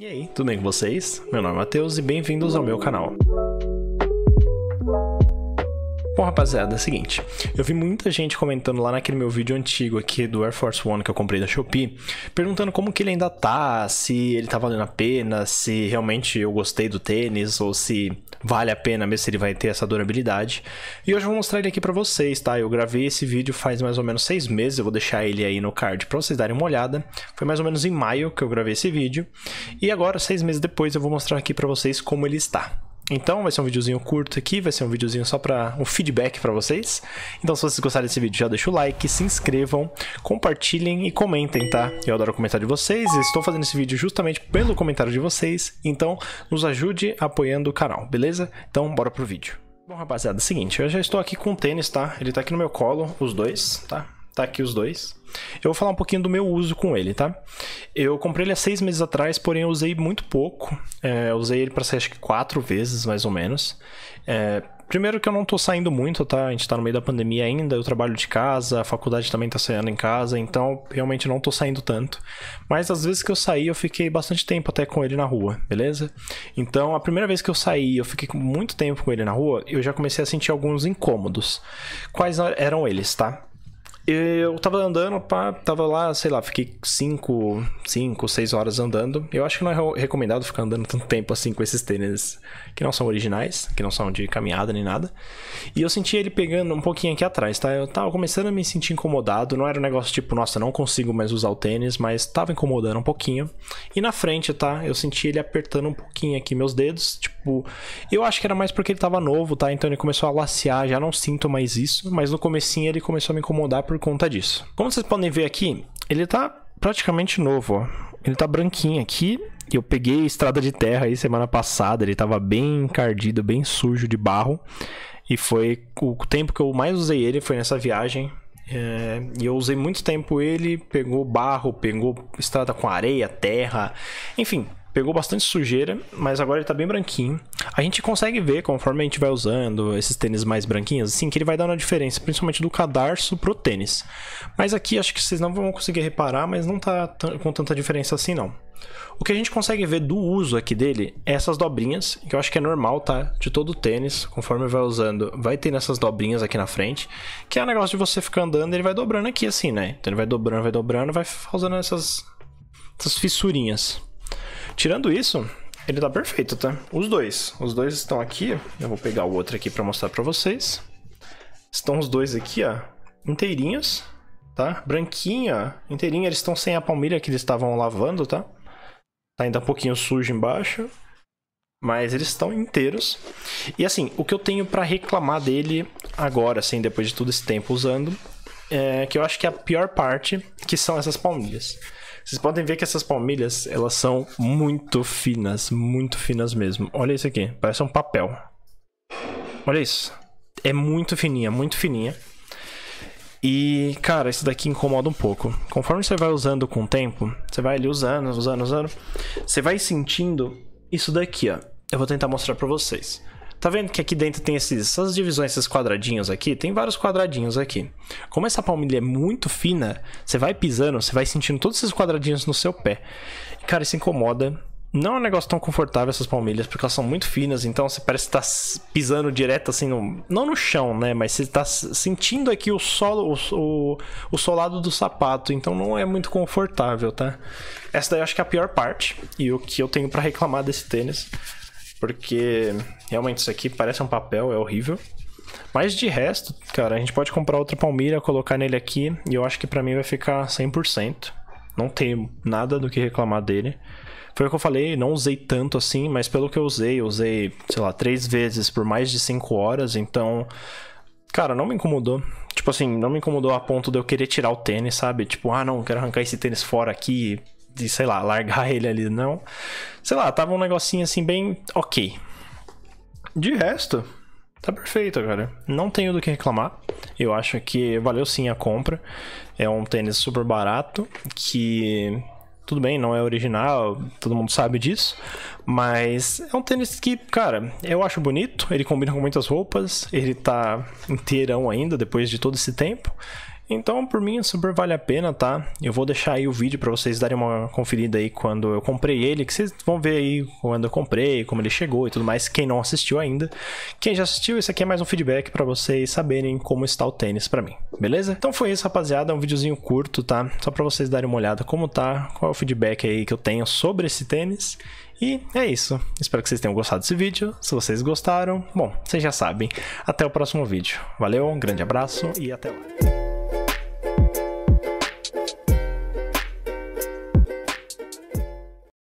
E aí, tudo bem com vocês? Meu nome é Matheus e bem-vindos ao meu canal. Bom, rapaziada, é o seguinte. Eu vi muita gente comentando lá naquele meu vídeo antigo aqui do Air Force One que eu comprei da Shopee, perguntando como que ele ainda tá, se ele tá valendo a pena, se realmente eu gostei do tênis ou se vale a pena mesmo, se ele vai ter essa durabilidade. E hoje eu vou mostrar ele aqui pra vocês, tá? Eu gravei esse vídeo faz mais ou menos seis meses, eu vou deixar ele aí no card pra vocês darem uma olhada. Foi mais ou menos em maio que eu gravei esse vídeo. E agora, seis meses depois, eu vou mostrar aqui pra vocês como ele está. Então vai ser um videozinho curto aqui, vai ser um videozinho só para um feedback para vocês. Então se vocês gostarem desse vídeo, já deixa o like, se inscrevam, compartilhem e comentem, tá? Eu adoro comentar de vocês, e estou fazendo esse vídeo justamente pelo comentário de vocês, então nos ajude apoiando o canal, beleza? Então bora pro vídeo. Bom, rapaziada, é o seguinte, eu já estou aqui com o tênis, tá? Ele tá aqui no meu colo, os dois, tá? tá aqui os dois. Eu vou falar um pouquinho do meu uso com ele, tá? Eu comprei ele há seis meses atrás, porém eu usei muito pouco. É, usei ele para ser acho que quatro vezes, mais ou menos. É, primeiro que eu não tô saindo muito, tá? A gente tá no meio da pandemia ainda, eu trabalho de casa, a faculdade também tá saindo em casa, então realmente não tô saindo tanto. Mas às vezes que eu saí, eu fiquei bastante tempo até com ele na rua, beleza? Então, a primeira vez que eu saí, eu fiquei muito tempo com ele na rua, eu já comecei a sentir alguns incômodos. Quais eram eles, tá? Eu tava andando, pá, tava lá, sei lá, fiquei 5, 5, 6 horas andando. Eu acho que não é recomendado ficar andando tanto tempo assim com esses tênis que não são originais, que não são de caminhada nem nada. E eu senti ele pegando um pouquinho aqui atrás, tá? Eu tava começando a me sentir incomodado, não era um negócio tipo, nossa, não consigo mais usar o tênis, mas tava incomodando um pouquinho. E na frente, tá? Eu senti ele apertando um pouquinho aqui meus dedos, tipo, eu acho que era mais porque ele tava novo, tá? Então ele começou a lacear, já não sinto mais isso, mas no comecinho ele começou a me incomodar por por conta disso. Como vocês podem ver aqui, ele está praticamente novo, ó. Ele está branquinho aqui, eu peguei estrada de terra aí semana passada, ele estava bem encardido, bem sujo de barro. E foi o tempo que eu mais usei ele foi nessa viagem. É, e eu usei muito tempo ele, pegou barro, pegou estrada com areia, terra, enfim, Pegou bastante sujeira, mas agora ele tá bem branquinho. A gente consegue ver, conforme a gente vai usando esses tênis mais branquinhos, assim, que ele vai dar uma diferença, principalmente do cadarço pro tênis. Mas aqui acho que vocês não vão conseguir reparar, mas não tá com tanta diferença assim não. O que a gente consegue ver do uso aqui dele é essas dobrinhas, que eu acho que é normal, tá? De todo tênis, conforme vai usando, vai ter essas dobrinhas aqui na frente, que é o negócio de você ficar andando, ele vai dobrando aqui assim, né? Então ele vai dobrando, vai dobrando, vai fazendo essas, essas fissurinhas. Tirando isso, ele tá perfeito, tá? Os dois. Os dois estão aqui. Eu vou pegar o outro aqui pra mostrar pra vocês. Estão os dois aqui, ó, inteirinhos, tá? Branquinha, inteirinha. Eles estão sem a palmilha que eles estavam lavando, tá? Tá ainda um pouquinho sujo embaixo. Mas eles estão inteiros. E assim, o que eu tenho para reclamar dele agora, assim, depois de todo esse tempo usando, é que eu acho que é a pior parte, que são essas palmilhas. Vocês podem ver que essas palmilhas, elas são muito finas, muito finas mesmo. Olha isso aqui, parece um papel. Olha isso. É muito fininha, muito fininha. E, cara, isso daqui incomoda um pouco. Conforme você vai usando com o tempo, você vai ali usando, usando, usando, você vai sentindo isso daqui, ó. Eu vou tentar mostrar pra vocês. Tá vendo que aqui dentro tem esses, essas divisões, esses quadradinhos aqui? Tem vários quadradinhos aqui. Como essa palmilha é muito fina, você vai pisando, você vai sentindo todos esses quadradinhos no seu pé. Cara, isso incomoda. Não é um negócio tão confortável essas palmilhas, porque elas são muito finas, então você parece estar tá pisando direto assim, no, não no chão, né? Mas você está sentindo aqui o solo, o, o, o, solado do sapato, então não é muito confortável, tá? Essa daí eu acho que é a pior parte, e o que eu tenho para reclamar desse tênis porque realmente isso aqui parece um papel, é horrível. Mas de resto, cara, a gente pode comprar outra palmilha, colocar nele aqui, e eu acho que para mim vai ficar 100%. Não tem nada do que reclamar dele. Foi o que eu falei, não usei tanto assim, mas pelo que eu usei, eu usei, sei lá, três vezes por mais de cinco horas, então. Cara, não me incomodou. Tipo assim, não me incomodou a ponto de eu querer tirar o tênis, sabe? Tipo, ah, não, quero arrancar esse tênis fora aqui, de, sei lá, largar ele ali, não. Sei lá, tava um negocinho assim bem ok. De resto, tá perfeito, cara. Não tenho do que reclamar. Eu acho que valeu sim a compra. É um tênis super barato que tudo bem, não é original, todo mundo sabe disso, mas é um tênis que, cara, eu acho bonito, ele combina com muitas roupas, ele tá inteirão ainda depois de todo esse tempo. Então, por mim, super vale a pena, tá? Eu vou deixar aí o vídeo para vocês darem uma conferida aí quando eu comprei ele, que vocês vão ver aí quando eu comprei, como ele chegou e tudo mais, quem não assistiu ainda. Quem já assistiu, esse aqui é mais um feedback para vocês saberem como está o tênis para mim, beleza? Então foi isso, rapaziada, é um videozinho curto, tá? Só para vocês darem uma olhada como tá, qual é o feedback aí que eu tenho sobre esse tênis. E é isso. Espero que vocês tenham gostado desse vídeo. Se vocês gostaram, bom, vocês já sabem. Até o próximo vídeo. Valeu, um grande abraço e até lá.